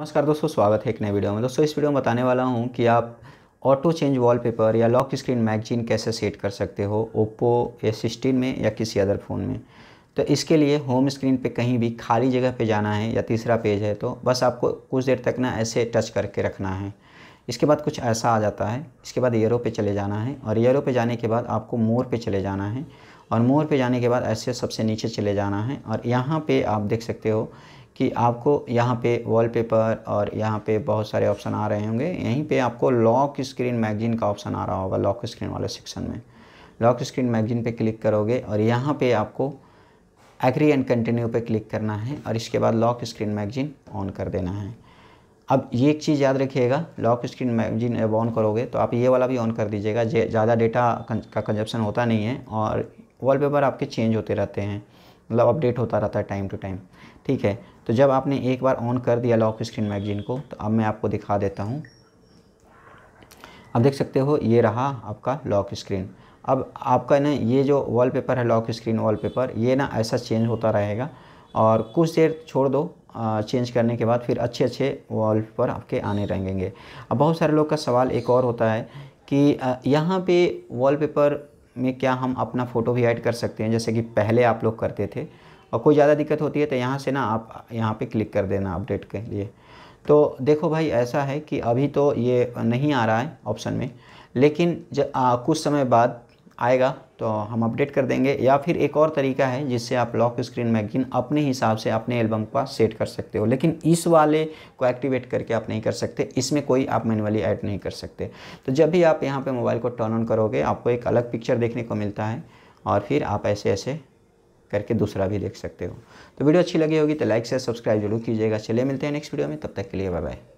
नमस्कार दोस्तों स्वागत है एक नए वीडियो में दोस्तों इस वीडियो में बताने वाला हूँ कि आप ऑटो चेंज वॉलपेपर या लॉक स्क्रीन मैगजीन कैसे सेट कर सकते हो ओप्पो ए सिक्सटीन में या किसी अदर फ़ोन में तो इसके लिए होम स्क्रीन पे कहीं भी खाली जगह पे जाना है या तीसरा पेज है तो बस आपको कुछ देर तक ना ऐसे टच करके रखना है इसके बाद कुछ ऐसा आ जाता है इसके बाद ईयरो पे चले जाना है और ईयरो पर जाने के बाद आपको मोर पर चले जाना है और मोर पर जाने के बाद ऐसे सबसे नीचे चले जाना है और यहाँ पर आप देख सकते हो कि आपको यहाँ पे वॉलपेपर और यहाँ पे बहुत सारे ऑप्शन आ रहे होंगे यहीं पे आपको लॉक स्क्रीन मैगजीन का ऑप्शन आ रहा होगा लॉक स्क्रीन वाले सेक्शन में लॉक स्क्रीन मैगजीन पे क्लिक करोगे और यहाँ पे आपको एग्री एंड कंटिन्यू पे क्लिक करना है और इसके बाद लॉक स्क्रीन मैगजीन ऑन कर देना है अब ये एक चीज़ याद रखिएगा लॉक स्क्रीन मैगजीन जब ऑन करोगे तो आप ये वाला भी ऑन कर दीजिएगा ज़्यादा डेटा का कंजप्शन होता नहीं है और वॉलपेपर आपके चेंज होते रहते हैं मतलब अपडेट होता रहता है टाइम टू टाइम ठीक है तो जब आपने एक बार ऑन कर दिया लॉक स्क्रीन मैगजीन को तो अब मैं आपको दिखा देता हूँ आप देख सकते हो ये रहा आपका लॉक स्क्रीन अब आपका ना ये जो वॉलपेपर है लॉक स्क्रीन वॉलपेपर ये ना ऐसा चेंज होता रहेगा और कुछ देर छोड़ दो चेंज करने के बाद फिर अच्छे अच्छे वॉल पर आपके आने रहेंगे अब बहुत सारे लोग का सवाल एक और होता है कि यहाँ पे वॉलपेपर में क्या हम अपना फ़ोटो भी ऐड कर सकते हैं जैसे कि पहले आप लोग करते थे और कोई ज़्यादा दिक्कत होती है तो यहाँ से ना आप यहाँ पे क्लिक कर देना अपडेट के लिए तो देखो भाई ऐसा है कि अभी तो ये नहीं आ रहा है ऑप्शन में लेकिन जब कुछ समय बाद आएगा तो हम अपडेट कर देंगे या फिर एक और तरीका है जिससे आप लॉक स्क्रीन मैगजीन अपने हिसाब से अपने एल्बम का सेट कर सकते हो लेकिन इस वाले को एक्टिवेट करके आप नहीं कर सकते इसमें कोई आप मैनुअली ऐड नहीं कर सकते तो जब भी आप यहाँ पे मोबाइल को टर्न ऑन करोगे आपको एक अलग पिक्चर देखने को मिलता है और फिर आप ऐसे ऐसे करके दूसरा भी देख सकते हो तो वीडियो अच्छी लगी होगी तो लाइक से सब्सक्राइब जरूर कीजिएगा चलिए मिलते हैं नेक्स्ट वीडियो में तब तक के लिए बाय बाय